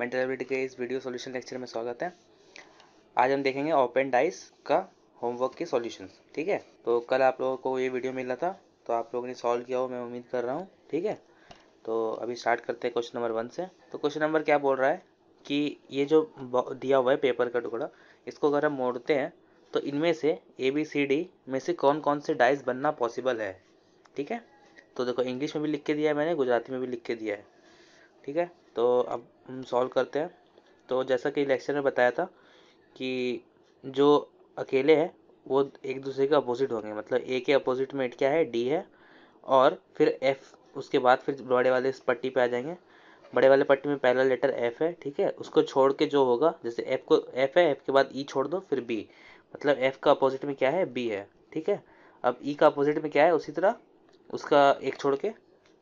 Mental ability के इस video solution lecture में स्वागत है आज हम देखेंगे ओपन डाइस का होमवर्क के सॉल्यूशंस ठीक है तो कल आप लोगों को ये वीडियो मिला था तो आप लोगों ने सॉल्व किया हो मैं उम्मीद कर रहा हूँ ठीक है तो अभी स्टार्ट करते हैं क्वेश्चन नंबर वन से तो क्वेश्चन नंबर क्या बोल रहा है कि ये जो दिया हुआ है पेपर का टुकड़ा इसको अगर हम मोड़ते हैं तो इनमें से ए बी सी डी में से कौन कौन से डाइस बनना पॉसिबल है ठीक है तो देखो इंग्लिश में भी लिख के दिया है मैंने गुजराती में भी लिख के दिया है ठीक है तो अब हम सॉल्व करते हैं तो जैसा कि लेक्चर में बताया था कि जो अकेले हैं वो एक दूसरे के अपोजिट होंगे मतलब ए के अपोजिट में क्या है डी है और फिर एफ उसके बाद फिर बड़े वाले इस पट्टी पे आ जाएंगे बड़े वाले पट्टी में पहला लेटर एफ है ठीक है उसको छोड़ के जो होगा जैसे एफ को एफ है एफ के बाद ई e छोड़ दो फिर बी मतलब एफ का अपोजिट में क्या है बी है ठीक है अब ई e का अपोजिट में क्या है उसी तरह उसका एक छोड़ के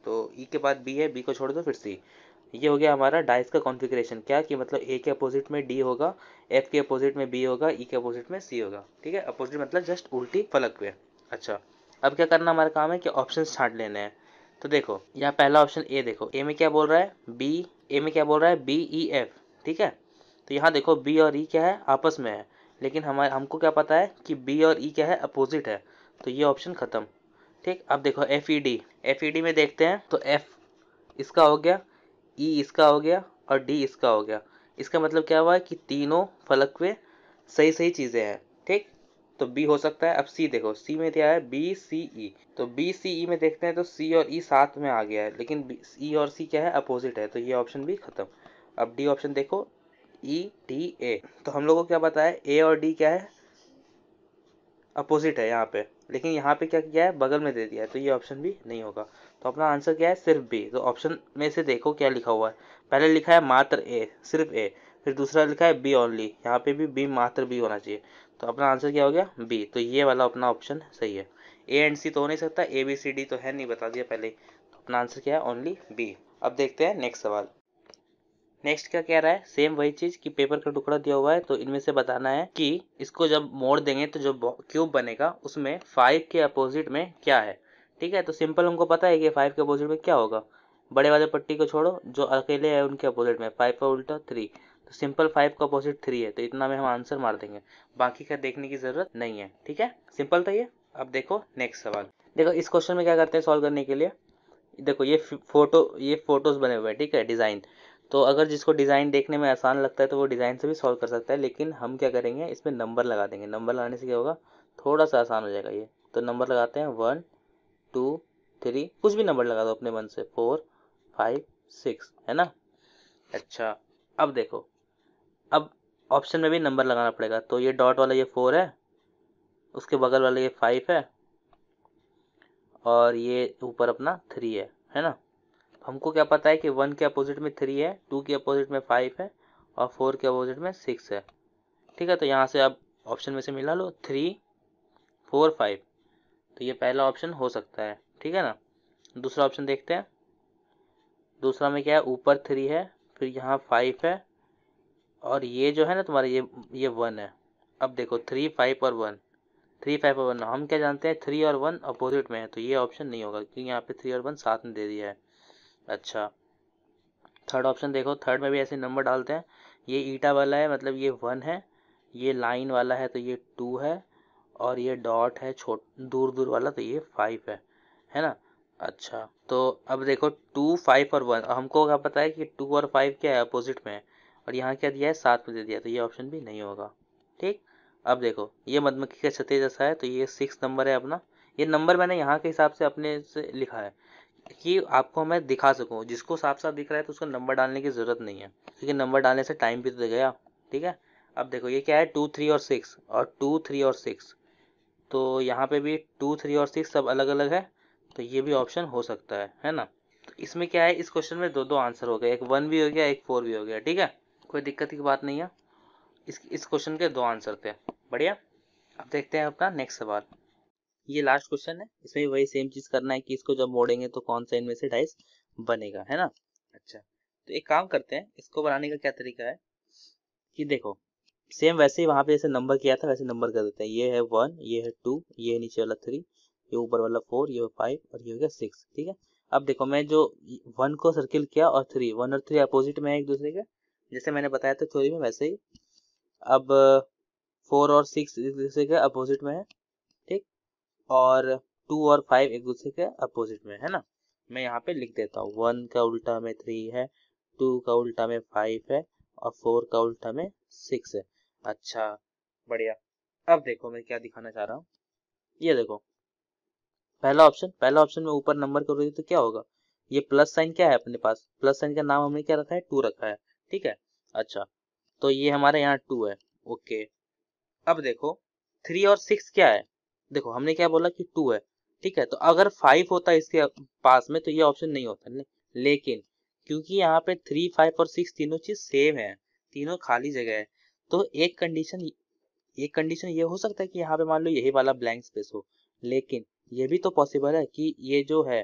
तो ई e के बाद बी है बी को छोड़ दो फिर सी ये हो गया हमारा डाइस का कॉन्फ़िगरेशन क्या कि मतलब ए के अपोजिट में डी होगा एफ के अपोजिट में बी होगा ई e के अपोजिट में सी होगा ठीक है अपोजिट मतलब जस्ट उल्टी फलक पे अच्छा अब क्या करना हमारा काम है कि ऑप्शन छाट लेने हैं तो देखो यहाँ पहला ऑप्शन ए देखो ए में क्या बोल रहा है बी ए में क्या बोल रहा है बी ई एफ ठीक है तो यहाँ देखो बी और ई e क्या है आपस में है लेकिन हमारे हमको क्या पता है कि बी और ई e क्या है अपोजिट है तो ये ऑप्शन ख़त्म ठीक अब देखो F E D F E D में देखते हैं तो एफ इसका हो गया ई e इसका हो गया और डी इसका हो गया इसका मतलब क्या हुआ है कि तीनों फलक में सही सही चीज़ें हैं ठीक तो बी हो सकता है अब सी देखो सी में क्या है बी सी ई तो बी सी ई में देखते हैं तो सी और ई e साथ में आ गया है लेकिन ई e और सी क्या है अपोजिट है तो ये ऑप्शन भी ख़त्म अब डी ऑप्शन देखो ई डी ए तो हम लोगों को क्या पता है ए और डी क्या है अपोजिट है यहाँ पे लेकिन यहाँ पे क्या किया है बगल में दे दिया है तो ये ऑप्शन भी नहीं होगा तो अपना आंसर क्या है सिर्फ बी तो ऑप्शन में से देखो क्या लिखा हुआ है पहले लिखा है मात्र ए सिर्फ ए फिर दूसरा लिखा है बी ओनली यहाँ पे भी बी मात्र बी होना चाहिए तो अपना आंसर क्या हो गया बी तो ये वाला अपना ऑप्शन सही है ए एंड सी तो हो नहीं सकता ए बी सी डी तो है नहीं बता दिया पहले तो अपना आंसर क्या है ओनली बी अब देखते हैं नेक्स्ट सवाल नेक्स्ट क्या कह रहा है सेम वही चीज कि पेपर का टुकड़ा दिया हुआ है तो इनमें से बताना है कि इसको जब मोड़ देंगे तो जो क्यूब बनेगा उसमें फाइव के अपोजिट में क्या है ठीक है तो सिंपल हमको पता है कि फाइव के अपोजिट में क्या होगा बड़े वाले पट्टी को छोड़ो जो अकेले है उनके अपोजिट में फाइव का उल्टा थ्री तो सिंपल फाइव का अपोजिट थ्री है तो इतना में हम आंसर मार देंगे बाकी का देखने की ज़रूरत नहीं है ठीक है सिंपल था ये अब देखो नेक्स्ट सवाल देखो इस क्वेश्चन में क्या करते हैं सॉल्व करने के लिए देखो ये फोटो ये फोटोज़ बने हुए हैं ठीक है डिज़ाइन तो अगर जिसको डिज़ाइन देखने में आसान लगता है तो वो डिज़ाइन से भी सॉल्व कर सकता है लेकिन हम क्या करेंगे इसमें नंबर लगा देंगे नंबर लगाने से क्या होगा थोड़ा सा आसान हो जाएगा ये तो नंबर लगाते हैं वन टू थ्री कुछ भी नंबर लगा दो अपने मन से फोर फाइव सिक्स है ना अच्छा अब देखो अब ऑप्शन में भी नंबर लगाना पड़ेगा तो ये डॉट वाला ये फोर है उसके बगल वाला ये फाइव है और ये ऊपर अपना थ्री है है ना हमको क्या पता है कि वन के अपोजिट में थ्री है टू के अपोजिट में फाइव है और फोर के अपोजिट में सिक्स है ठीक है तो यहाँ से आप ऑप्शन में से मिला लो थ्री फोर फाइव तो ये पहला ऑप्शन हो सकता है ठीक है ना दूसरा ऑप्शन देखते हैं दूसरा में क्या है ऊपर थ्री है फिर यहाँ फाइव है और ये जो है ना तुम्हारा ये ये वन है अब देखो थ्री फाइव और वन थ्री फाइव और वन हम क्या जानते हैं थ्री और वन अपोजिट में है तो ये ऑप्शन नहीं होगा क्योंकि यहाँ पे थ्री और वन साथ में दे दिया है अच्छा थर्ड ऑप्शन देखो थर्ड में भी ऐसे नंबर डालते हैं ये ईटा वाला है मतलब ये वन है ये लाइन वाला है तो ये टू है और ये डॉट है छोट दूर दूर वाला तो ये फाइव है है ना अच्छा तो अब देखो टू फाइव और वन हमको क्या पता है कि टू और फाइव क्या है अपोजिट में है और यहाँ क्या दिया है सात में दे दिया तो ये ऑप्शन भी नहीं होगा ठीक अब देखो ये मधुमक्खी का छत्ते जैसा है तो ये सिक्स नंबर है अपना ये नंबर मैंने यहाँ के हिसाब से अपने से लिखा है कि आपको मैं दिखा सकूँ जिसको साफ साफ दिख रहा है तो उसको नंबर डालने की ज़रूरत नहीं है क्योंकि नंबर डालने से टाइम भी तो गया ठीक है अब देखो ये क्या है टू थ्री और सिक्स और टू थ्री और सिक्स तो यहाँ पे भी टू थ्री और सिक्स सब अलग अलग है तो ये भी ऑप्शन हो सकता है है ना तो इसमें क्या है इस क्वेश्चन में दो दो आंसर हो गए एक वन भी हो गया एक फोर भी हो गया ठीक है कोई दिक्कत की बात नहीं है इस इस क्वेश्चन के दो आंसर थे बढ़िया अब देखते हैं अपना नेक्स्ट सवाल ये लास्ट क्वेश्चन है इसमें वही सेम चीज़ करना है कि इसको जब मोड़ेंगे तो कौन सा इनमें से डाइस बनेगा है ना अच्छा तो एक काम करते हैं इसको बनाने का क्या तरीका है कि देखो सेम वैसे ही वहां पे जैसे नंबर किया था वैसे नंबर कर देते हैं ये है वन ये है टू ये है नीचे वाला थ्री ये ऊपर वाला फोर ये फाइव और ये हो गया सिक्स ठीक है अब देखो मैं जो वन को सर्किल किया और थ्री वन और थ्री अपोजिट में है एक दूसरे के जैसे मैंने बताया था थ्योरी में वैसे ही अब फोर और सिक्स एक दूसरे के अपोजिट में है ठीक और टू और फाइव एक दूसरे के अपोजिट में है ना मैं यहाँ पे लिख देता हूँ वन का उल्टा में थ्री है टू का उल्टा में फाइव है और फोर का उल्टा में सिक्स है अच्छा बढ़िया अब देखो मैं क्या दिखाना चाह रहा हूँ ये देखो पहला ऑप्शन पहला ऑप्शन में ऊपर नंबर करोगे तो क्या होगा ये प्लस साइन क्या है अपने पास प्लस साइन का नाम हमने क्या रखा है टू रखा है ठीक है अच्छा तो ये हमारे यहाँ टू है ओके अब देखो थ्री और सिक्स क्या है देखो हमने क्या बोला कि टू है ठीक है तो अगर फाइव होता है इसके पास में तो ये ऑप्शन नहीं होता ने? लेकिन क्योंकि यहाँ पे थ्री फाइव और सिक्स तीनों चीज सेम है तीनों खाली जगह है तो एक कंडीशन एक कंडीशन ये हो सकता है कि यहाँ पे मान लो यही वाला ब्लैंक स्पेस हो लेकिन ये भी तो पॉसिबल है कि ये जो है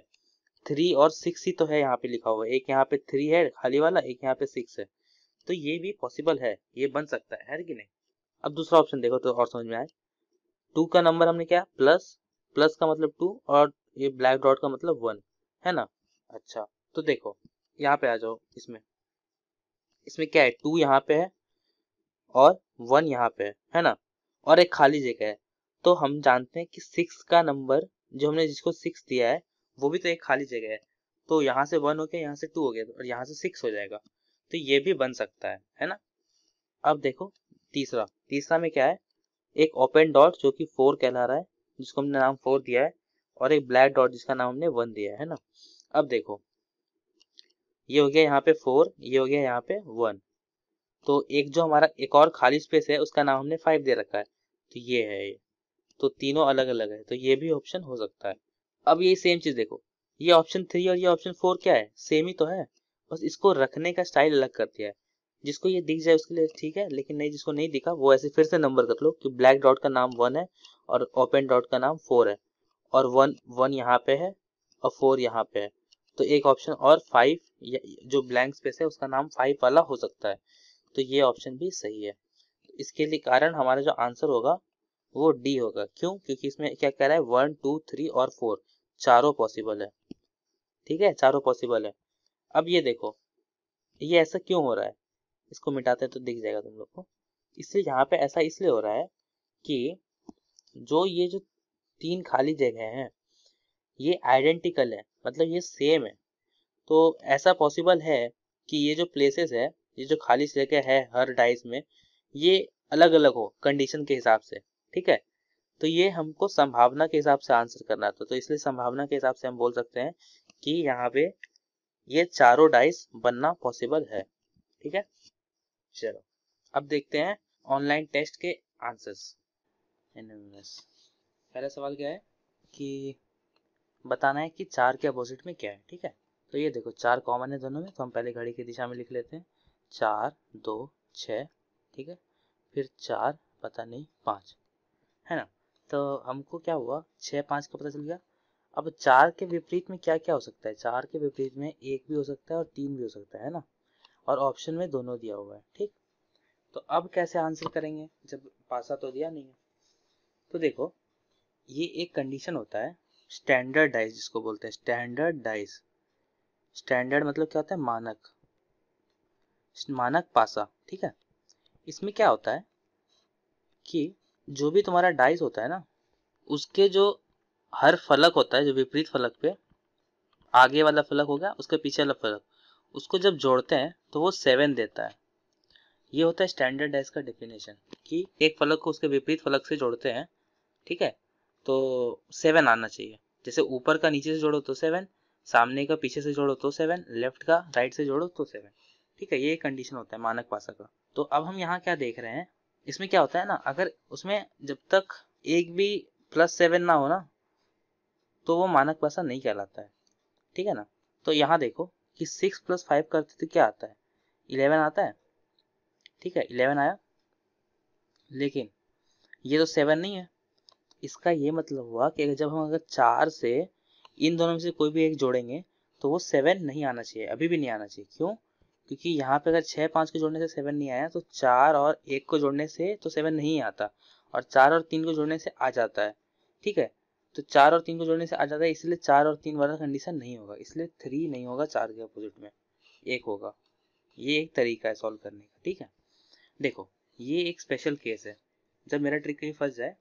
थ्री और सिक्स ही तो है यहाँ पे लिखा हुआ एक यहाँ पे थ्री है खाली वाला एक यहाँ पे सिक्स है तो ये भी पॉसिबल है ये बन सकता है है कि नहीं अब दूसरा ऑप्शन देखो तो और समझ में आए टू का नंबर हमने क्या प्लस प्लस का मतलब टू और ये ब्लैक डॉट का मतलब वन है ना अच्छा तो देखो यहाँ पे आ जाओ इसमें इसमें क्या है टू यहाँ पे है और वन यहाँ पे है ना और एक खाली जगह है तो हम जानते हैं कि सिक्स का नंबर जो हमने जिसको सिक्स दिया है वो भी तो एक खाली जगह है तो यहाँ से वन हो गया यहाँ से टू हो गया और यहाँ से सिक्स हो जाएगा तो ये भी बन सकता है है ना अब देखो तीसरा तीसरा में क्या है एक ओपन डॉट जो कि फोर कहला रहा है जिसको हमने नाम फोर दिया है और एक ब्लैक डॉट जिसका नाम हमने वन दिया है ना अब देखो ये हो गया यहाँ पे फोर ये हो गया यहाँ पे वन तो एक जो हमारा एक और खाली स्पेस है उसका नाम हमने फाइव दे रखा है तो ये है ये तो तीनों अलग अलग है तो ये भी ऑप्शन हो सकता है अब ये सेम चीज़ देखो ये ऑप्शन थ्री और ये ऑप्शन फोर क्या है सेम ही तो है बस इसको रखने का स्टाइल अलग कर दिया है जिसको ये दिख जाए उसके लिए ठीक है लेकिन नहीं जिसको नहीं दिखा वो ऐसे फिर से नंबर कर लो कि ब्लैक डॉट का नाम वन है और ओपन डॉट का नाम फोर है और वन वन यहाँ पे है और फोर यहाँ पे है तो एक ऑप्शन और फाइव जो ब्लैंक स्पेस है उसका नाम फाइव वाला हो सकता है तो ये ऑप्शन भी सही है इसके लिए कारण हमारा जो आंसर होगा वो डी होगा क्यों क्योंकि इसमें क्या कह रहा है वन टू थ्री और फोर चारों पॉसिबल है ठीक है चारों पॉसिबल है अब ये देखो ये ऐसा क्यों हो रहा है इसको मिटाते हैं तो दिख जाएगा तुम लोग को इसलिए यहाँ पे ऐसा इसलिए हो रहा है कि जो ये जो तीन खाली जगह हैं ये आइडेंटिकल है मतलब ये सेम है तो ऐसा पॉसिबल है कि ये जो प्लेसेस है ये जो खाली सिलेक्ट है हर डाइस में ये अलग अलग हो कंडीशन के हिसाब से ठीक है तो ये हमको संभावना के हिसाब से आंसर करना था तो इसलिए संभावना के हिसाब से हम बोल सकते हैं कि यहाँ पे ये चारों डाइस बनना पॉसिबल है ठीक है चलो अब देखते हैं ऑनलाइन टेस्ट के आंसर्स पहला सवाल क्या है कि बताना है कि चार के अपोजिट में क्या है ठीक है तो ये देखो चार कॉमन है दोनों में तो हम पहले घड़ी की दिशा में लिख लेते हैं चार दो छ ठीक है फिर चार पता नहीं पाँच है ना तो हमको क्या हुआ छः पाँच का पता चल गया अब चार के विपरीत में क्या क्या हो सकता है चार के विपरीत में एक भी हो सकता है और तीन भी हो सकता है, है ना और ऑप्शन में दोनों दिया हुआ है ठीक तो अब कैसे आंसर करेंगे जब पासा तो दिया नहीं है तो देखो ये एक कंडीशन होता है स्टैंडर्डाइज जिसको बोलते हैं स्टैंडर्डाइज स्टैंडर्ड मतलब क्या होता है मानक मानक पासा ठीक है इसमें क्या होता है कि जो भी तुम्हारा डाइस होता है ना उसके जो हर फलक होता है जो विपरीत फलक पे आगे वाला फलक हो गया उसके पीछे वाला फलक उसको जब जोड़ते हैं तो वो सेवन देता है ये होता है स्टैंडर्ड डाइस का डेफिनेशन कि एक फलक को उसके विपरीत फलक से जोड़ते हैं ठीक है तो सेवन आना चाहिए जैसे ऊपर का नीचे से जोड़ो तो सेवन सामने का पीछे से जोड़ो तो सेवन लेफ्ट का राइट से जोड़ो तो सेवन ठीक है ये कंडीशन होता है मानक भाषा का तो अब हम यहाँ क्या देख रहे हैं इसमें क्या होता है ना अगर उसमें जब तक एक भी प्लस सेवन ना हो ना तो वो मानक भाषा नहीं कहलाता है ठीक है ना तो यहाँ देखो कि सिक्स प्लस फाइव करते तो क्या आता है इलेवन आता है ठीक है इलेवन आया लेकिन ये तो सेवन नहीं है इसका ये मतलब हुआ कि जब हम अगर चार से इन दोनों में से कोई भी एक जोड़ेंगे तो वो सेवन नहीं आना चाहिए अभी भी नहीं आना चाहिए क्यों क्योंकि यहाँ पे अगर छः पाँच को जोड़ने से सेवन नहीं आया तो चार और एक को जोड़ने से तो सेवन नहीं आता और चार और तीन को जोड़ने से आ जाता है ठीक है तो चार और तीन को जोड़ने से आ जाता है इसलिए चार और तीन वाला कंडीशन नहीं होगा इसलिए थ्री नहीं होगा चार के अपोजिट में एक होगा ये एक तरीका है सॉल्व करने का ठीक है देखो ये एक स्पेशल केस है जब मेरा ट्रिक कहीं फंस जाए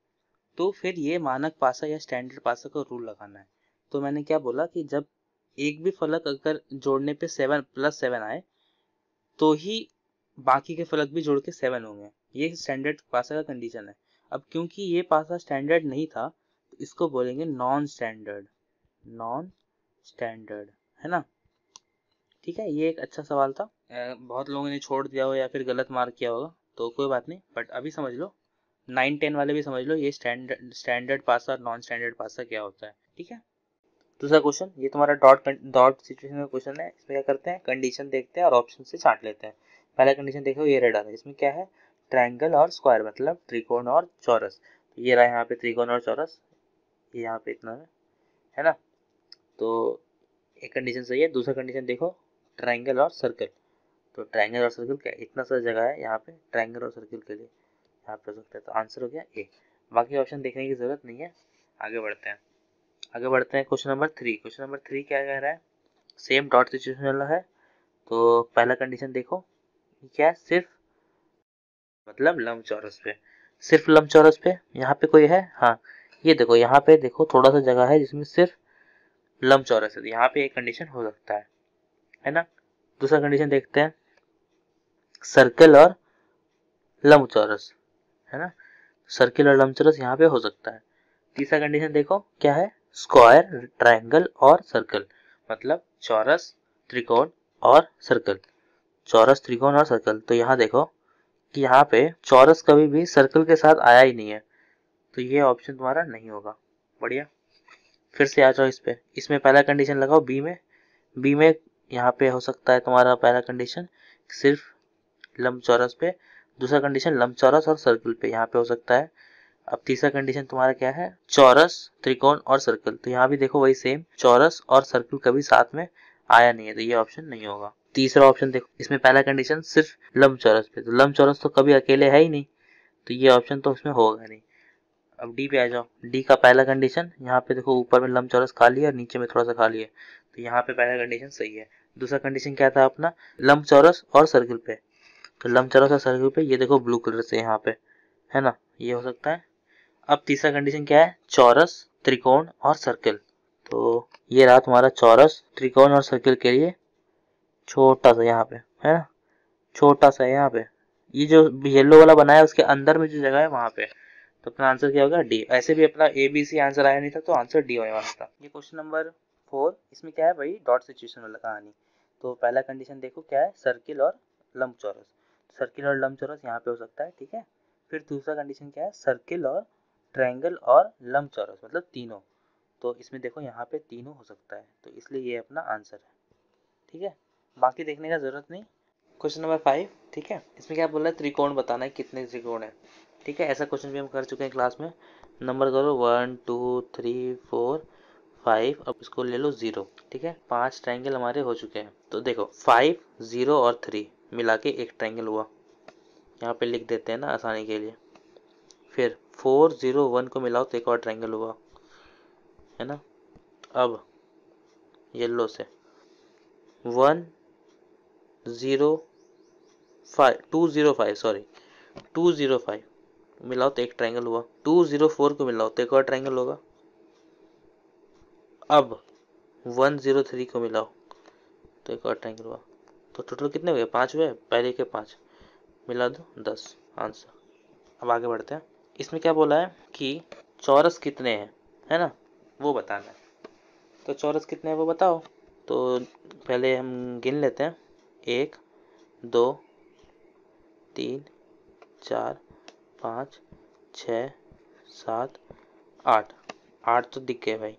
तो फिर ये मानक पासा या स्टैंडर्ड पासा का रूल लगाना है तो मैंने क्या बोला कि जब एक भी फलक अगर जोड़ने पे सेवन प्लस सेवन आए तो ही बाकी के फलक भी जोड़ के सेवन होंगे ये स्टैंडर्ड पासा का कंडीशन है अब क्योंकि ये पासा स्टैंडर्ड नहीं था तो इसको बोलेंगे नॉन स्टैंडर्ड नॉन स्टैंडर्ड है ना ठीक है ये एक अच्छा सवाल था बहुत लोगों ने छोड़ दिया हो या फिर गलत मार्क किया होगा तो कोई बात नहीं बट अभी समझ लो नाइन टेन वाले भी समझ लो ये स्टैंडर्ड स्टैंडर्ड पासा और नॉन स्टैंडर्ड पासा क्या होता है ठीक है दूसरा क्वेश्चन ये तुम्हारा डॉट डॉट सिचुएशन का क्वेश्चन है इसमें क्या करते हैं कंडीशन देखते हैं और ऑप्शन से चाट लेते हैं पहला कंडीशन देखो ये रेड आ रहा है इसमें क्या है ट्रायंगल और स्क्वायर मतलब त्रिकोण और चौरस तो ये रहा यहाँ पे त्रिकोण और चौरस ये यहाँ पे इतना है है ना तो एक कंडीशन सही है दूसरा कंडीशन देखो ट्राइंगल और सर्कल तो ट्राइंगल और सर्कल क्या इतना सारा जगह है यहाँ पे ट्राइंगल और सर्कल के लिए यहाँ पे हो सकता है तो आंसर हो गया ए बाकी ऑप्शन देखने की ज़रूरत नहीं है आगे बढ़ते हैं आगे बढ़ते हैं question number three question number three क्या कह रहा है सेम डॉट सिचुएशन है तो पहला कंडीशन देखो क्या है सिर्फ मतलब लम चौरस पे सिर्फ लम चौरस पे यहाँ पे कोई है हाँ ये देखो यहाँ पे देखो थोड़ा सा जगह है जिसमें सिर्फ लम चौरस है तो यहाँ पे एक कंडीशन हो सकता है है ना दूसरा कंडीशन देखते हैं सर्कल और लम चौरस है ना सर्कल और लम चौरस यहाँ पे हो सकता है तीसरा कंडीशन देखो क्या है स्क्वायर ट्रायंगल और सर्कल मतलब चौरस त्रिकोण और सर्कल चौरस त्रिकोण और सर्कल तो यहाँ देखो कि यहाँ पे चौरस कभी भी सर्कल के साथ आया ही नहीं है तो ये ऑप्शन तुम्हारा नहीं होगा बढ़िया फिर से आ जाओ इस पर इसमें पहला कंडीशन लगाओ बी में बी में यहाँ पे हो सकता है तुम्हारा पहला कंडीशन सिर्फ लम्ब चौरस पे दूसरा कंडीशन लम्ब चौरस और सर्कल पे यहाँ पे हो सकता है अब तीसरा कंडीशन तुम्हारा क्या है चौरस त्रिकोण और सर्कल तो यहाँ भी देखो वही सेम चौरस और सर्कल कभी साथ में आया नहीं है तो ये ऑप्शन नहीं होगा तीसरा ऑप्शन देखो इसमें पहला कंडीशन सिर्फ लम्ब चौरस पे तो लम्ब चौरस तो कभी अकेले है ही नहीं तो ये ऑप्शन तो उसमें होगा नहीं अब डी पे आ जाओ डी का पहला कंडीशन यहाँ पे देखो ऊपर में लम्ब चौरस खाली है और नीचे में थोड़ा सा खाली है तो यहाँ पे पहला कंडीशन सही है दूसरा कंडीशन क्या था अपना लम्ब चौरस और सर्कल पे तो लम्ब चौरस और सर्किल पे ये देखो ब्लू कलर से यहाँ पे है ना ये हो सकता है अब तीसरा कंडीशन क्या है चौरस त्रिकोण और सर्कल तो ये रहा तुम्हारा चौरस त्रिकोण और सर्कल के लिए छोटा सा यहाँ पे है ना छोटा सा यहाँ पे ये जो येलो वाला बनाया उसके अंदर में जो जगह है वहां पे तो अपना आंसर क्या होगा डी ऐसे भी अपना ए बी सी आंसर आया नहीं था तो आंसर डी होने वाला था ये क्वेश्चन नंबर फोर इसमें क्या है भाई डॉट सिचुएशन वाला कहानी तो पहला कंडीशन देखो क्या है सर्किल और लम्ब चौरस सर्किल और लंब चौरस यहाँ पे हो सकता है ठीक है फिर दूसरा कंडीशन क्या है सर्किल और ट्रायंगल और लम चौरस मतलब तीनों तो इसमें देखो यहाँ पे तीनों हो सकता है तो इसलिए ये अपना आंसर है ठीक है बाकी देखने का ज़रूरत नहीं क्वेश्चन नंबर फाइव ठीक है इसमें क्या बोल रहा है त्रिकोण बताना है कितने त्रिकोण है ठीक है ऐसा क्वेश्चन भी हम कर चुके हैं क्लास में नंबर करो one two three four five अब इसको ले लो ज़ीरो ठीक है पांच ट्राइंगल हमारे हो चुके हैं तो देखो फाइव ज़ीरो और थ्री मिला के एक ट्राइंगल हुआ यहाँ पे लिख देते हैं ना आसानी के लिए फिर फोर ज़ीरो वन को मिलाओ तो एक और ट्राइंगल हुआ है ना अब येल्लो से one zero five two zero five sorry two zero five मिलाओ तो एक ट्राइंगल हुआ टू ज़ीरो फोर को मिलाओ तो एक और ट्राइंगल होगा अब वन ज़ीरो थ्री को मिलाओ तो एक और ट्राइंगल हुआ तो टोटल कितने हुए पाँच हुए पहले के पाँच मिला दो दस आंसर अब आगे बढ़ते हैं इसमें क्या बोला है कि चौरस कितने हैं है ना वो बताना है तो चौरस कितने हैं वो बताओ तो पहले हम गिन लेते हैं एक दो तीन चार पाँच छ सात आठ आठ तो दिख गए भाई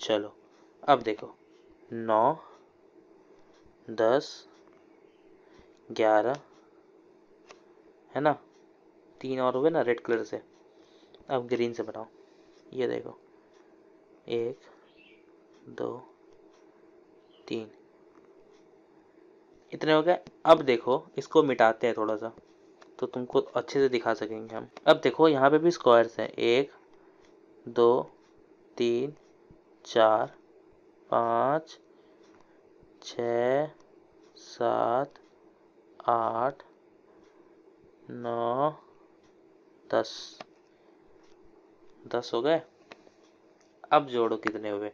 चलो अब देखो नौ दस ग्यारह है ना तीन और हुए ना रेड कलर से अब ग्रीन से बनाओ ये देखो एक दो तीन इतने हो गए अब देखो इसको मिटाते हैं थोड़ा सा तो तुमको अच्छे से दिखा सकेंगे हम अब देखो यहाँ पे भी स्क्वायर्स हैं एक दो तीन चार पाँच छ सात आठ नौ दस दस हो गए अब जोड़ो कितने हुए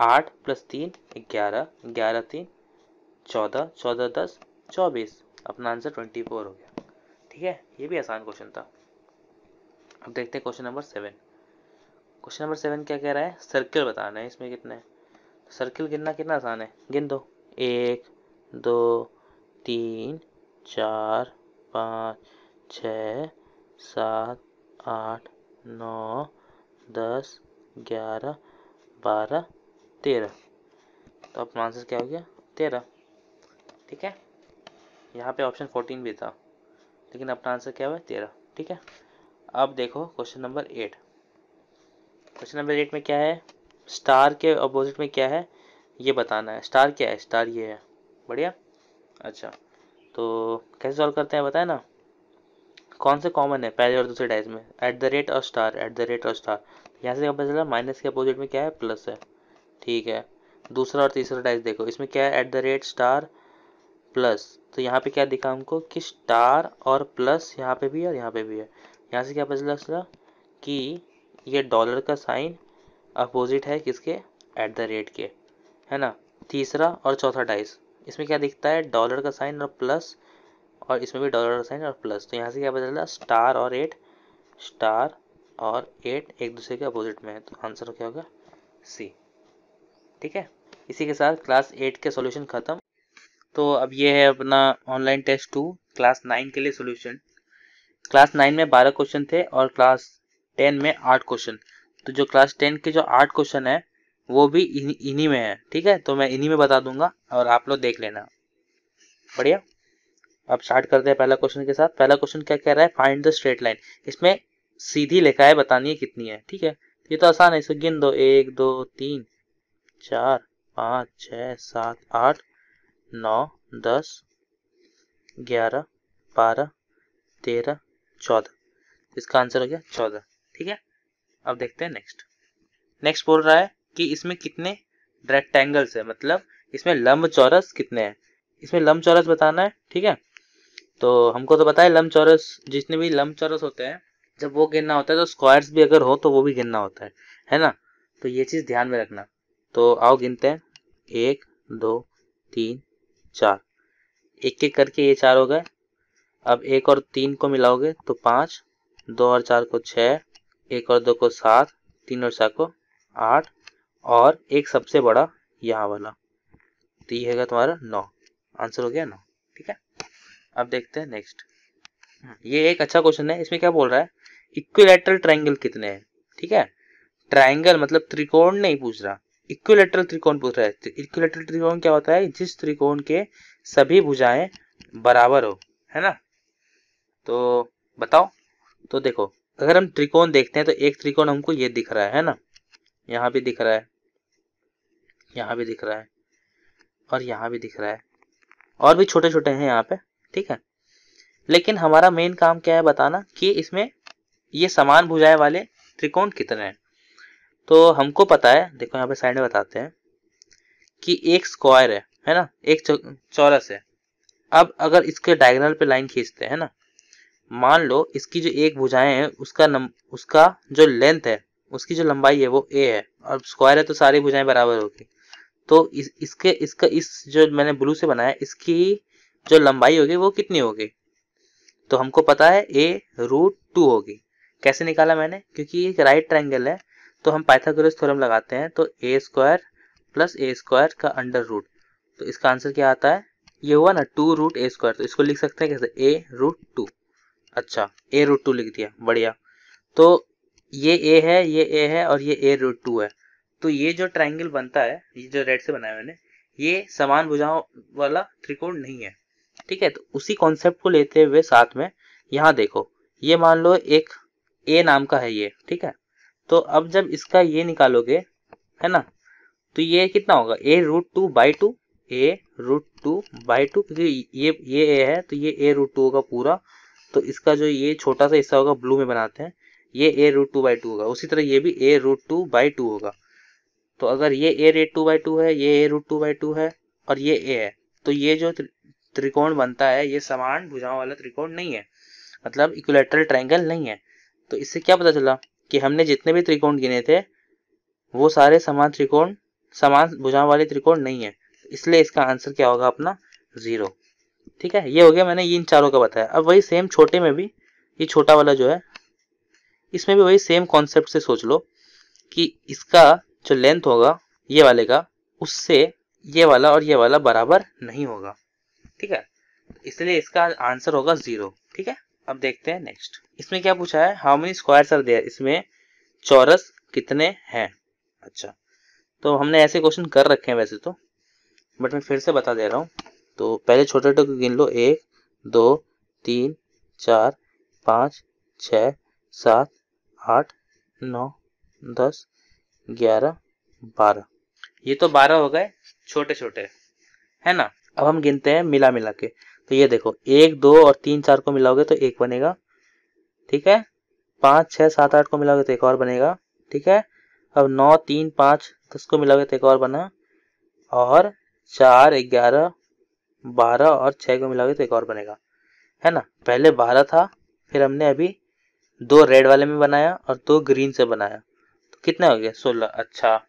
आठ प्लस तीन ग्यारह ग्यारह तीन चौदह चौदह दस चौबीस अपना आंसर ट्वेंटी फोर हो गया ठीक है ये भी आसान क्वेश्चन था अब देखते हैं question number seven question number seven क्या कह रहा है सर्किल बताना है इसमें कितने है सर्किल गिनना कितना आसान है गिन दो एक दो तीन चार पाँच छ सात आठ नौ दस ग्यारह बारह तेरह तो अपना आंसर क्या हो गया तेरह ठीक है यहाँ पे ऑप्शन फोर्टीन भी था लेकिन अपना आंसर क्या हुआ तेरह ठीक है अब देखो question number eight question number eight में क्या है स्टार के अपोजिट में क्या है ये बताना है स्टार क्या है स्टार ये है बढ़िया अच्छा तो कैसे सॉल्व करते हैं बताए ना कौन से कॉमन है पहले और दूसरे डाइस में एट द रेट और स्टार एट द रेट और स्टार यहाँ से क्या पता चला माइनस के अपोजिट में क्या है प्लस है ठीक है दूसरा और तीसरा डाइस देखो इसमें क्या है at the rate star plus तो यहाँ पे क्या दिखा हमको कि स्टार और प्लस यहाँ पे भी है और यहाँ पे भी है यहाँ से क्या पता चला कि ये डॉलर का साइन अपोजिट है किसके एट द रेट के है ना तीसरा और चौथा डाइस इसमें क्या दिखता है डॉलर का साइन और प्लस और इसमें भी डॉलर साइन और प्लस तो यहाँ से क्या पता चला स्टार और एट स्टार और एट एक दूसरे के अपोजिट में है तो आंसर क्या होगा सी ठीक है इसी के साथ क्लास एट के सॉल्यूशन ख़त्म तो अब ये है अपना online test two class nine के लिए सॉल्यूशन क्लास नाइन में बारह क्वेश्चन थे और क्लास टेन में आठ क्वेश्चन तो जो क्लास टेन के जो आठ क्वेश्चन है वो भी इन्हीं में है ठीक है तो मैं इन्हीं में बता दूंगा और आप लोग देख लेना बढ़िया अब स्टार्ट करते हैं पहला क्वेश्चन के साथ पहला क्वेश्चन क्या कह रहा है फाइंड द स्ट्रेट लाइन इसमें सीधी लिखा है बतानी है कितनी है ठीक है ये तो आसान है इसे गिन दो एक दो तीन चार पाँच छ सात आठ नौ दस ग्यारह बारह तेरह चौदह इसका आंसर हो गया चौदह ठीक है अब देखते हैं नेक्स्ट नेक्स्ट बोल रहा है कि इसमें कितने रेक्टेंगल्स है मतलब इसमें लंब चौरस कितने हैं इसमें लंब चौरस बताना है ठीक है तो हमको तो पता है लम चौरस जितने भी लम चौरस होते हैं जब वो गिनना होता है तो स्क्वायर्स भी अगर हो तो वो भी गिनना होता है है ना तो ये चीज़ ध्यान में रखना तो आओ गिनते हैं एक दो तीन चार एक एक करके ये चार हो गए अब एक और तीन को मिलाओगे तो पाँच दो और चार को छ एक और दो को सात तीन और चार को आठ और एक सबसे बड़ा यहाँ वाला तो ये है तुम्हारा नौ आंसर हो गया नौ ठीक है अब देखते हैं नेक्स्ट हाँ, ये एक अच्छा क्वेश्चन है इसमें क्या बोल रहा है इक्विलेटरल ट्राइंगल कितने हैं ठीक है ट्राइंगल मतलब त्रिकोण नहीं पूछ रहा इक्विलेटरल त्रिकोण पूछ रहा है इक्विलेटरल तो त्रिकोण क्या होता है जिस त्रिकोण के सभी भुजाएं बराबर हो है ना तो बताओ तो देखो अगर हम त्रिकोण देखते हैं तो एक त्रिकोण हमको ये दिख रहा है है ना यहाँ भी दिख रहा है यहाँ भी दिख रहा है और यहाँ भी दिख रहा है और भी छोटे छोटे हैं यहाँ पे ठीक है लेकिन हमारा मेन काम क्या है बताना कि इसमें ये समान भुजाएं वाले त्रिकोण कितने हैं तो हमको पता है देखो यहाँ पे साइड में बताते हैं कि एक स्क्वायर है है ना एक चौरस है अब अगर इसके डायगोनल पे लाइन खींचते हैं ना मान लो इसकी जो एक भुजाएं हैं उसका नम उसका जो लेंथ है उसकी जो लंबाई है वो ए है और स्क्वायर है तो सारी भुजाएं बराबर होगी तो इस इसके इसका इस जो मैंने ब्लू से बनाया इसकी जो लंबाई होगी वो कितनी होगी तो हमको पता है ए रूट टू होगी कैसे निकाला मैंने क्योंकि एक राइट ट्रायंगल है तो हम पाइथागोरस थ्योरम लगाते हैं तो A square plus A square का अंडर रूट तो इसका आंसर क्या आता है ये हुआ ना टू रूट ए स्क्वायर तो इसको लिख सकते हैं कैसे ए रूट टू अच्छा ए रूट टू लिख दिया बढ़िया तो ये ए है ये ए है और ये ए रूट टू है तो ये जो ट्राइंगल बनता है ये जो रेड से बनाया मैंने ये समान भुजाओं वाला त्रिकोण नहीं है ठीक है तो उसी कॉन्सेप्ट को लेते हुए साथ में यहाँ देखो ये मान लो एक ए नाम का है ये ठीक है तो अब जब इसका ये निकालोगे है ना तो ये कितना होगा A root two by two A root two by two क्योंकि ये ये ए है तो ये ए रूट टू होगा पूरा तो इसका जो ये छोटा सा हिस्सा होगा ब्लू में बनाते हैं ये A root two by two होगा उसी तरह ये भी A root two by two होगा तो अगर ये A root two by two है ये A root two by two है और ये ए है तो ये जो त्रिकोण बनता है ये समान भुजाओं वाला त्रिकोण नहीं है मतलब इक्वलेटरल ट्रायंगल नहीं है तो इससे क्या पता चला कि हमने जितने भी त्रिकोण गिने थे वो सारे समान त्रिकोण समान भुजाओं वाले त्रिकोण नहीं है इसलिए इसका आंसर क्या होगा अपना ज़ीरो ठीक है ये हो गया मैंने इन चारों का बताया अब वही सेम छोटे में भी ये छोटा वाला जो है इसमें भी वही सेम कॉन्सेप्ट से सोच लो कि इसका जो लेंथ होगा ये वाले का उससे ये वाला और ये वाला बराबर नहीं होगा ठीक है इसलिए इसका आंसर होगा जीरो ठीक है अब देखते हैं नेक्स्ट इसमें क्या पूछा है how many square sir there इसमें चौरस कितने हैं अच्छा तो हमने ऐसे क्वेश्चन कर रखे हैं वैसे तो बट मैं फिर से बता दे रहा हूँ तो पहले छोटे छोटे गिन लो एक दो तीन चार पाँच छ सात आठ नौ दस ग्यारह बारह ये तो बारह हो गए छोटे छोटे है ना अब हम गिनते हैं मिला मिला के तो ये देखो एक दो और तीन चार को मिलाओगे तो एक बनेगा ठीक है पाँच छः सात आठ को मिलाओगे तो एक और बनेगा ठीक है अब नौ तीन पाँच दस को मिलाओगे तो एक और बना और चार ग्यारह बारह और छः को मिलाओगे तो एक और बनेगा है ना पहले बारह था फिर हमने अभी दो रेड वाले में बनाया और दो ग्रीन से बनाया तो कितने हो गए सोलह अच्छा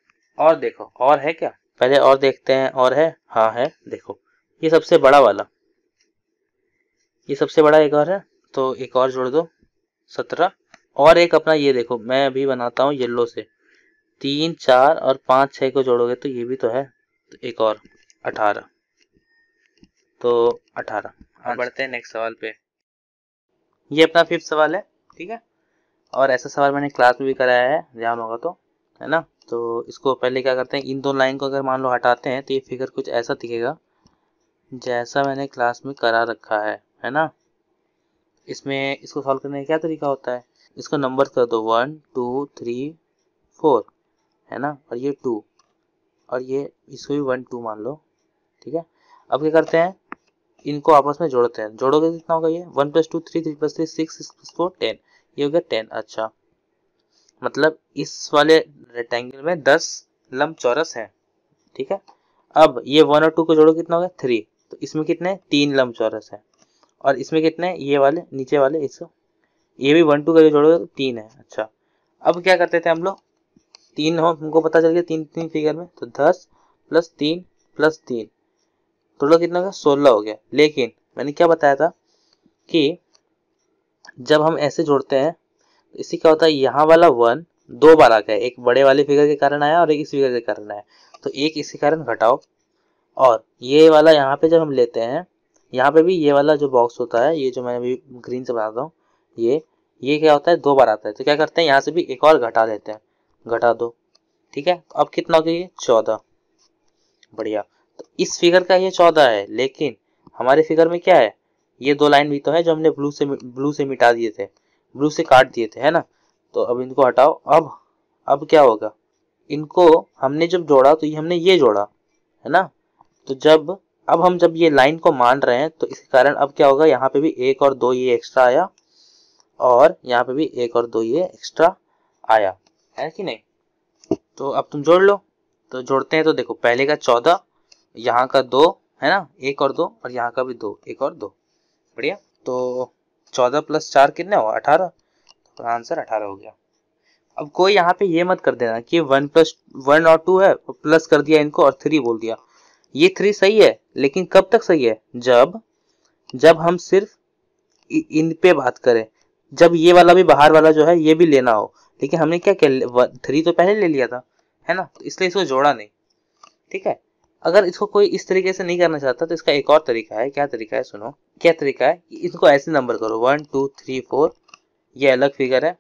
और देखो और है क्या पहले और देखते हैं और है हाँ है देखो ये सबसे बड़ा वाला ये सबसे बड़ा एक और है तो एक और जोड़ दो सत्रह और एक अपना ये देखो मैं अभी बनाता हूँ येल्लो से तीन चार और पाँच छः को जोड़ोगे तो ये भी तो है तो एक और अठारह तो अठारह हाँ बढ़ते हैं नेक्स्ट सवाल पे ये अपना फिफ्थ सवाल है ठीक है और ऐसा सवाल मैंने क्लास में भी कराया है ध्यान होगा तो है ना तो इसको पहले क्या करते हैं इन दो लाइन को अगर मान लो हटाते हैं तो ये फिगर कुछ ऐसा दिखेगा जैसा मैंने क्लास में करा रखा है है ना इसमें इसको सॉल्व करने का क्या तरीका होता है इसको नंबर कर दो वन टू थ्री फोर है ना और ये टू और ये इसको भी वन टू मान लो ठीक है अब क्या करते हैं इनको आपस में जोड़ते हैं जोड़ोगे कितना होगा ये one plus two three three plus three six plus four ten ये हो गया टेन अच्छा मतलब इस वाले रेक्टेंगल में दस लंब चौरस है ठीक है अब ये वन और टू को जोड़ो कितना हो गया थ्री तो इसमें कितने तीन लंब चौरस है और इसमें कितने हैं ये वाले नीचे वाले इस ये भी वन टू करके जोड़ोगे तो तीन है अच्छा अब क्या करते थे हम लोग तीन हो हमको पता चल गया तीन तीन फिगर में तो दस प्लस तीन प्लस तीन टोटल कितना हो गया सोलह हो गया लेकिन मैंने क्या बताया था कि जब हम ऐसे जोड़ते हैं तो इससे क्या होता है यहाँ वाला वन दो बार आ गया एक बड़े वाले फिगर के कारण आया और एक इस फिगर के कारण आया तो एक इसके कारण घटाओ और ये वाला यहाँ पे जब हम लेते हैं यहाँ पे भी ये वाला जो बॉक्स होता है ये जो मैंने अभी ग्रीन से बनाता हूँ ये ये क्या होता है दो बार आता है तो क्या करते हैं यहाँ से भी एक और घटा देते हैं घटा दो ठीक है अब कितना हो गया चौदह बढ़िया तो इस फिगर का ये चौदह है लेकिन हमारे फिगर में क्या है ये दो लाइन भी तो है जो हमने ब्लू से ब्लू से मिटा दिए थे ब्लू से काट दिए थे है ना तो अब इनको हटाओ अब अब क्या होगा इनको हमने जब जोड़ा तो ये हमने ये जोड़ा है ना तो जब अब हम जब ये लाइन को मान रहे हैं तो इसके कारण अब क्या होगा यहाँ पे भी एक और दो ये एक्स्ट्रा आया और यहाँ पे भी एक और दो ये एक्स्ट्रा आया है कि नहीं तो अब तुम जोड़ लो तो जोड़ते हैं तो देखो पहले का चौदह यहाँ का दो है ना एक और दो और यहाँ का भी दो एक और दो बढ़िया तो चौदह प्लस चार कितने हो अठारह तो आंसर अठारह हो गया अब कोई यहाँ पे ये मत कर देना कि वन प्लस वन और टू है प्लस कर दिया इनको और थ्री बोल दिया ये थ्री सही है लेकिन कब तक सही है जब जब हम सिर्फ इन पे बात करें जब ये वाला भी बाहर वाला जो है ये भी लेना हो लेकिन हमने क्या किया थ्री तो पहले ले लिया था है ना तो इसलिए इसको जोड़ा नहीं ठीक है अगर इसको कोई इस तरीके से नहीं करना चाहता तो इसका एक और तरीका है क्या तरीका है सुनो क्या तरीका है इनको ऐसे नंबर करो वन टू थ्री फोर ये अलग फिगर है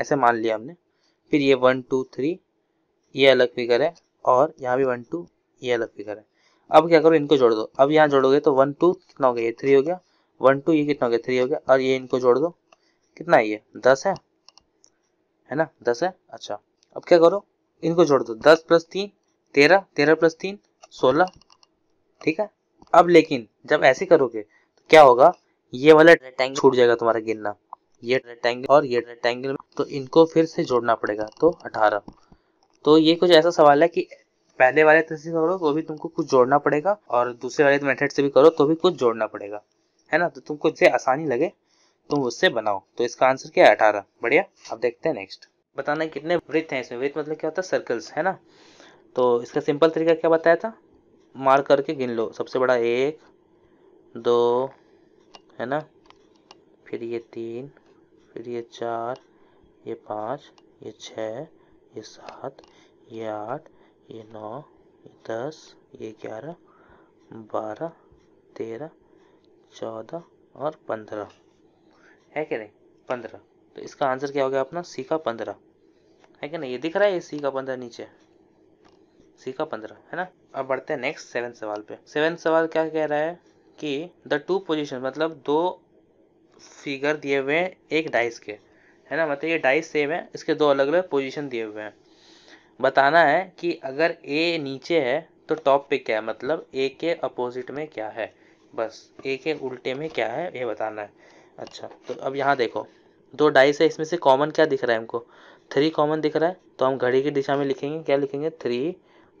ऐसे मान लिया हमने फिर ये वन टू थ्री ये अलग फिगर है और यहाँ भी वन टू ये अलग फिगर है अब क्या करो इनको जोड़ दो अब यहाँ जोड़ोगे तो वन टू कितना हो गया ये थ्री हो गया वन टू ये कितना हो गया थ्री हो गया और ये इनको जोड़ दो कितना है ये दस है है ना दस है अच्छा अब क्या करो इनको जोड़ दो दस प्लस तीन तेरह तेरह प्लस तीन सोलह ठीक है अब लेकिन जब ऐसे करोगे तो क्या होगा ये वाला रेक्टेंगल छूट जाएगा तुम्हारा गिनना ये रेक्टेंगल और ये रेक्टेंगल तो इनको फिर से जोड़ना पड़ेगा तो अठारह तो ये कुछ ऐसा सवाल है कि पहले वाले तरह से करो तो भी तुमको कुछ जोड़ना पड़ेगा और दूसरे वाले मेथड से भी करो तो भी कुछ जोड़ना पड़ेगा है ना तो तुमको जैसे आसानी लगे तुम उससे बनाओ तो इसका आंसर क्या है अठारह बढ़िया अब देखते हैं नेक्स्ट बताना कितने वृत्त हैं इसमें वृत्त मतलब क्या होता है सर्कल्स है ना तो इसका सिंपल तरीका क्या बताया था मार करके गिन लो सबसे बड़ा एक दो है ना फिर ये तीन फिर ये चार ये पाँच ये छः ये सात ये आठ ये नौ दस ये ग्यारह बारह तेरह चौदह और पंद्रह है क्या नहीं पंद्रह तो इसका आंसर क्या हो गया अपना सी का पंद्रह है क्या नहीं ये दिख रहा है ये सी का पंद्रह नीचे सी का पंद्रह है ना अब बढ़ते हैं नेक्स्ट सेवन सवाल पे सेवन सवाल क्या कह रहा है कि द टू पोजिशन मतलब दो फिगर दिए हुए हैं एक डाइस के है ना मतलब ये डाइस सेम है इसके दो अलग अलग पोजिशन दिए हुए हैं बताना है कि अगर ए नीचे है तो टॉप पे क्या है मतलब ए के अपोजिट में क्या है बस ए के उल्टे में क्या है ये बताना है अच्छा तो अब यहाँ देखो दो डाइस है इसमें से कॉमन क्या दिख रहा है हमको थ्री कॉमन दिख रहा है तो हम घड़ी की दिशा में लिखेंगे क्या लिखेंगे थ्री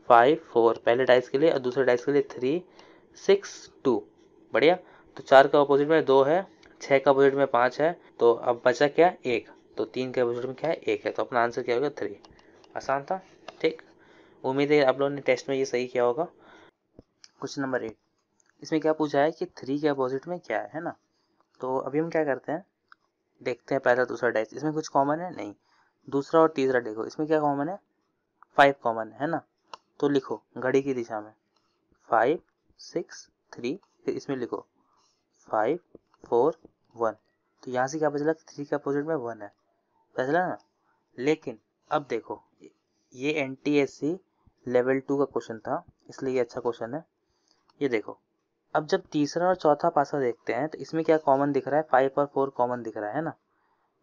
फाइव फोर पहले डाइस के लिए और दूसरे डाइस के लिए थ्री सिक्स टू बढ़िया तो चार का अपोजिट में दो है छः का अपोजिट में पाँच है तो अब बचा क्या एक तो तीन के अपोजिट में क्या है एक है तो अपना आंसर क्या होगा थ्री आसान था ठीक उम्मीद है आप लोगों ने टेस्ट में ये सही किया होगा क्वेश्चन नंबर एट इसमें क्या पूछा है कि थ्री के अपोजिट में क्या है है ना तो अभी हम क्या करते हैं देखते हैं पहला दूसरा डैश इसमें कुछ कॉमन है नहीं दूसरा और तीसरा देखो इसमें क्या कॉमन है फाइव कॉमन है ना तो लिखो घड़ी की दिशा में फाइव सिक्स थ्री फिर इसमें लिखो फाइव फोर वन तो यहाँ से क्या पता चला थ्री के अपोजिट में वन है पता चला ना लेकिन अब देखो ये एन लेवल टू का क्वेश्चन था इसलिए ये अच्छा क्वेश्चन है ये देखो अब जब तीसरा और चौथा पासा देखते हैं तो इसमें क्या कॉमन दिख रहा है फाइव और फोर कॉमन दिख रहा है ना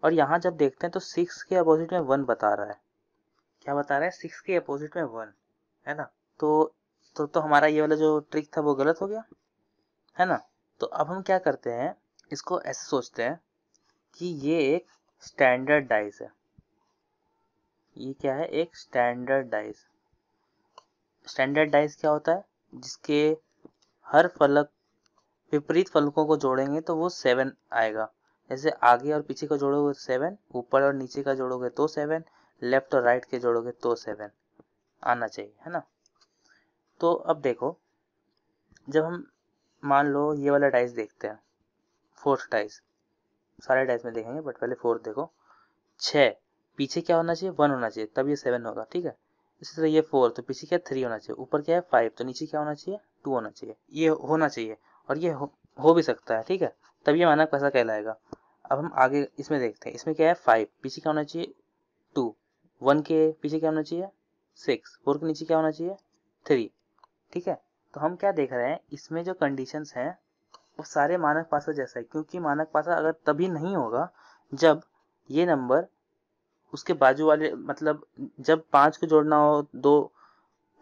और यहाँ जब देखते हैं तो सिक्स के अपोजिट में वन बता रहा है क्या बता रहा है सिक्स के अपोजिट में वन है ना तो तो तो हमारा ये वाला जो ट्रिक था वो गलत हो गया है ना तो अब हम क्या करते हैं इसको ऐसे सोचते हैं कि ये एक स्टैंडर्ड डाइस है ये क्या है एक स्टैंडर्ड डाइस स्टैंडर्ड डाइस क्या होता है जिसके हर फलक विपरीत फलकों को जोड़ेंगे तो वो सेवन आएगा जैसे आगे और पीछे का जोड़ोगे सेवन तो ऊपर और नीचे का जोड़ोगे तो सेवन लेफ्ट और राइट के जोड़ोगे तो सेवन आना चाहिए है ना तो अब देखो जब हम मान लो ये वाला डाइस देखते हैं फोर्थ डाइस सारे डाइस में देखेंगे बट पहले फोर्थ देखो छः पीछे क्या होना चाहिए वन होना चाहिए तब ये सेवन होगा ठीक है इसी तरह ये फोर तो पीछे क्या थ्री होना चाहिए ऊपर क्या है फाइव तो नीचे क्या होना चाहिए टू होना चाहिए ये होना चाहिए और ये हो, हो भी सकता है ठीक है तब ये मानक पैसा कहलाएगा अब हम आगे इसमें देखते हैं इसमें क्या है फाइव पीछे क्या होना चाहिए टू वन के पीछे क्या होना चाहिए सिक्स फोर के नीचे क्या होना चाहिए थ्री ठीक है तो हम क्या देख रहे हैं इसमें जो कंडीशंस हैं वो सारे मानक पासा जैसा है क्योंकि मानक पासा अगर तभी नहीं होगा जब ये नंबर उसके बाजू वाले मतलब जब पांच को जोड़ना हो दो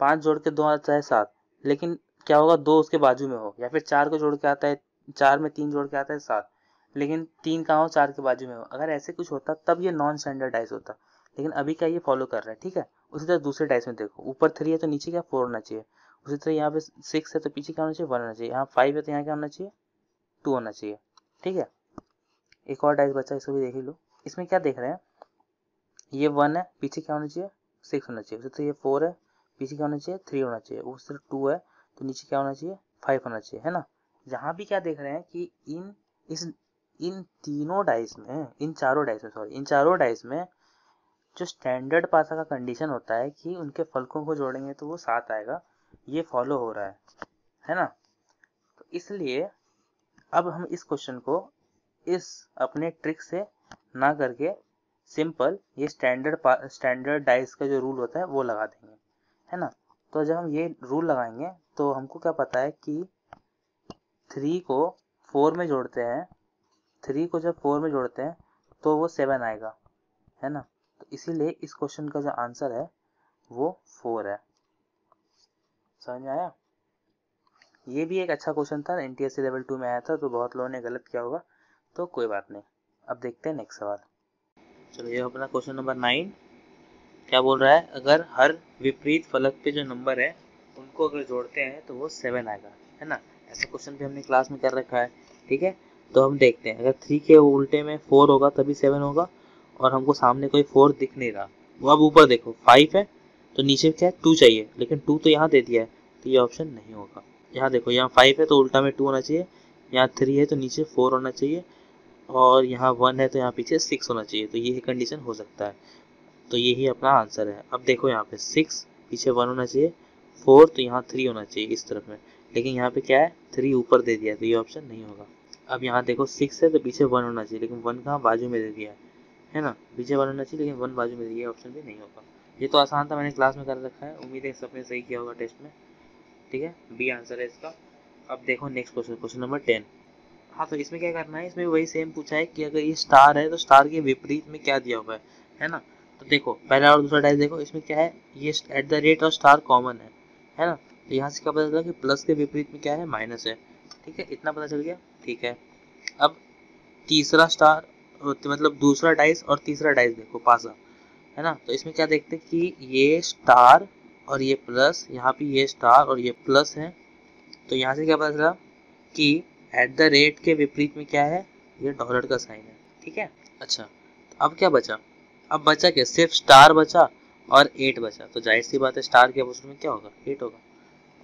पांच जोड़ के दो आता है सात लेकिन क्या होगा दो उसके बाजू में हो या फिर चार को जोड़ के आता है चार में तीन जोड़ के आता है सात लेकिन तीन कहाँ हो चार के बाजू में हो अगर ऐसे कुछ होता तब ये नॉन स्टैंडर्ड डाइस होता लेकिन अभी क्या ये फॉलो कर रहा है ठीक है उसी तरह दूसरे डाइस में देखो ऊपर थ्री है तो नीचे क्या फोर होना चाहिए उसी तरह यहाँ पे सिक्स है तो पीछे क्या होना चाहिए वन होना चाहिए यहाँ फाइव है तो यहाँ क्या होना चाहिए टू होना चाहिए ठीक है एक और डाइस बचा इसको भी देख लो इसमें क्या देख रहे हैं ये वन है पीछे क्या होना चाहिए सिक्स होना चाहिए उससे तो ये फोर है पीछे क्या होना चाहिए थ्री होना चाहिए उससे टू है तो नीचे क्या होना चाहिए फाइव होना चाहिए है ना यहाँ भी क्या देख रहे हैं कि इन इस इन तीनों डाइस में इन चारों डाइस में सॉरी इन चारों डाइस में जो स्टैंडर्ड पासा का कंडीशन होता है कि उनके फलकों को जोड़ेंगे तो वो सात आएगा ये फॉलो हो रहा है है ना तो इसलिए अब हम इस क्वेश्चन को इस अपने ट्रिक से ना करके सिंपल ये स्टैंडर्ड स्टैंडर्ड डाइस का जो रूल होता है वो लगा देंगे है ना तो जब हम ये रूल लगाएंगे तो हमको क्या पता है कि थ्री को फोर में जोड़ते हैं थ्री को जब फोर में जोड़ते हैं तो वो सेवन आएगा है ना तो इसीलिए इस क्वेश्चन का जो आंसर है वो फोर है समझ में आया ये भी एक अच्छा क्वेश्चन था N T S C level two में आया था तो बहुत लोगों ने गलत किया होगा तो कोई बात नहीं अब देखते हैं नेक्स्ट सवाल चलो ये अपना क्वेश्चन नंबर नाइन क्या बोल रहा है अगर हर विपरीत फलक पे जो नंबर है उनको अगर जोड़ते हैं तो वो सेवन आएगा है ना ऐसा क्वेश्चन भी हमने क्लास में कर रखा है ठीक है तो हम देखते हैं अगर थ्री के उल्टे में फोर होगा तभी सेवन होगा और हमको सामने कोई फोर दिख नहीं रहा वो अब ऊपर देखो फाइव है तो नीचे क्या है टू चाहिए लेकिन टू तो यहाँ दे दिया है तो ये ऑप्शन नहीं होगा यहाँ देखो यहाँ फाइव है तो उल्टा में टू होना चाहिए यहाँ थ्री है तो नीचे फोर होना चाहिए और यहाँ वन है तो यहाँ पीछे सिक्स होना चाहिए तो ये कंडीशन हो सकता है तो यही अपना आंसर है अब देखो यहाँ पे सिक्स पीछे वन होना चाहिए फोर तो यहाँ थ्री होना चाहिए इस तरफ में लेकिन यहाँ पे क्या है थ्री ऊपर दे दिया तो ये ऑप्शन नहीं होगा अब यहाँ देखो सिक्स है तो पीछे वन होना चाहिए लेकिन वन कहाँ बाजू में दे दिया है है ना पीछे वन होना चाहिए लेकिन वन बाजू में दिया ऑप्शन भी नहीं होगा ये तो आसान था मैंने क्लास में कर रखा है उम्मीद है सबने सही किया होगा टेस्ट में ठीक है बी आंसर है इसका अब देखो next question question number ten हाँ तो इसमें क्या करना है इसमें वही सेम पूछा है कि अगर ये स्टार है तो स्टार के विपरीत में क्या दिया हुआ है है ना तो देखो पहला और दूसरा टाइप देखो इसमें क्या है ये एट द रेट और स्टार कॉमन है है ना तो यहाँ से क्या पता चला कि प्लस के विपरीत में क्या है माइनस है ठीक है इतना पता चल गया ठीक है अब तीसरा स्टार मतलब दूसरा डाइस और तीसरा डाइस देखो पासा है ना तो इसमें क्या देखते हैं कि ये स्टार और ये प्लस यहाँ पे ये स्टार और ये प्लस है तो यहाँ से क्या पता चला कि एट द रेट के विपरीत में क्या है ये डॉलर का साइन है ठीक है अच्छा तो अब क्या बचा अब बचा क्या सिर्फ स्टार बचा और एट बचा तो जाहिर सी बात है स्टार के अपोजिट में क्या होगा एट होगा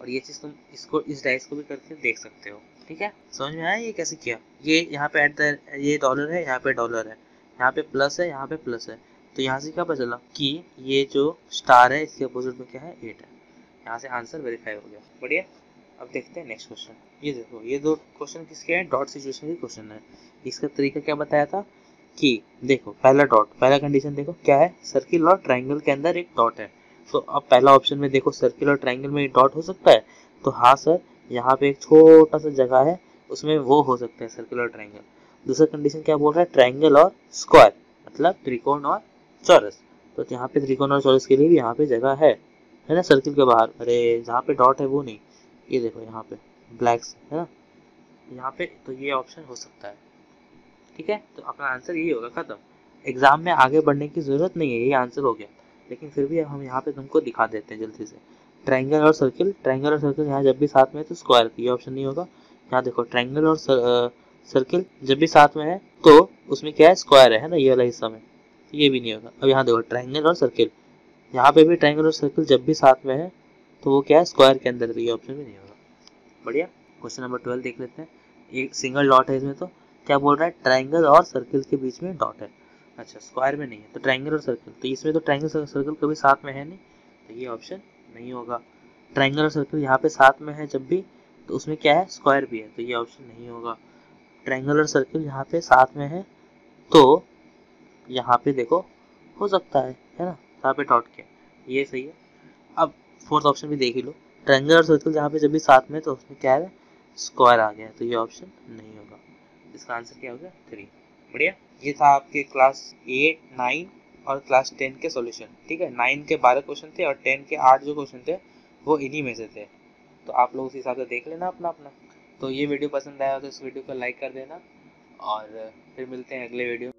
और ये चीज़ तुम इसको इस डाइस को भी करके देख सकते हो ठीक है समझ में आया ये कैसे किया ये यहाँ पे एट द ये डॉलर है यहाँ पे डॉलर है यहाँ पे प्लस है यहाँ पे प्लस है तो यहाँ से क्या पता चला कि ये जो स्टार है इसके अपोजिट में क्या है एट है यहाँ से आंसर वेरीफाई हो गया बढ़िया अब देखते हैं नेक्स्ट क्वेश्चन ये देखो ये दो क्वेश्चन किसके हैं डॉट सिचुएशन के क्वेश्चन है इसका तरीका क्या बताया था कि देखो पहला डॉट पहला कंडीशन देखो क्या है सर्किल और ट्राइंगल के अंदर एक डॉट है तो अब पहला ऑप्शन में देखो सर्किल और ट्राइंगल में एक डॉट हो सकता है तो हाँ सर यहाँ पे एक छोटा सा जगह है उसमें वो हो सकता है सर्किल और ट्राइंगल दूसरा कंडीशन क्या बोल रहा है ट्राइंगल और स्क्वायर मतलब त्रिकोण और चौरस तो यहाँ पे त्रिकोण और चौरस के लिए भी यहाँ पे जगह है है ना सर्किल के बाहर अरे जहाँ पे डॉट है वो नहीं ये देखो यहाँ पे ब्लैक्स है ना यहाँ पे तो ये ऑप्शन हो सकता है ठीक है तो अपना आंसर यही होगा ख़त्म एग्ज़ाम में आगे बढ़ने की ज़रूरत नहीं है यही आंसर हो गया लेकिन फिर भी हम यहाँ पे तुमको दिखा देते हैं जल्दी से ट्रायंगल और सर्किल ट्रायंगल और सर्किल यहाँ जब भी साथ में है तो स्क्वायर ये ऑप्शन नहीं होगा यहाँ देखो ट्रायंगल और सर्किल जब भी साथ में है तो उसमें क्या है स्क्वायर है ना ये वाला हिस्सा में तो ये भी नहीं होगा अब यहाँ देखो ट्राइंगल और सर्किल यहाँ पे भी ट्राइंगल और सर्किल जब भी साथ में है तो वो क्या है स्क्वायर के अंदर तो ये ऑप्शन भी नहीं होगा बढ़िया क्वेश्चन नंबर ट्वेल्व देख लेते हैं एक सिंगल डॉट है इसमें तो क्या बोल रहा है ट्राइंगल और सर्कल के बीच में डॉट है अच्छा स्क्वायर में नहीं है तो ट्राइंगल और सर्कल तो इसमें तो ट्राइंगल सर्कल कभी साथ में है नहीं तो ये ऑप्शन नहीं होगा ट्राइंगल और सर्कल यहाँ पे साथ में है जब भी तो उसमें क्या है स्क्वायर भी है तो ये ऑप्शन नहीं होगा ट्राइंगल और सर्कल यहाँ पे साथ में है तो यहाँ पे देखो हो सकता है है ना यहाँ पे डॉट के ये सही है अब फोर्थ ऑप्शन भी देख ही लो ट्रेंगल और सर्कल जहाँ पे जब भी साथ में तो उसमें क्या है स्क्वायर आ गया तो ये ऑप्शन नहीं होगा इसका आंसर क्या होगा थ्री बढ़िया ये था आपके क्लास एट नाइन और क्लास टेन के सॉल्यूशन ठीक है नाइन के बारह क्वेश्चन थे और टेन के आठ जो क्वेश्चन थे वो इन्हीं में से थे तो आप लोग उस हिसाब से देख लेना अपना अपना तो ये वीडियो पसंद आया तो इस वीडियो को लाइक कर देना और फिर मिलते हैं अगले वीडियो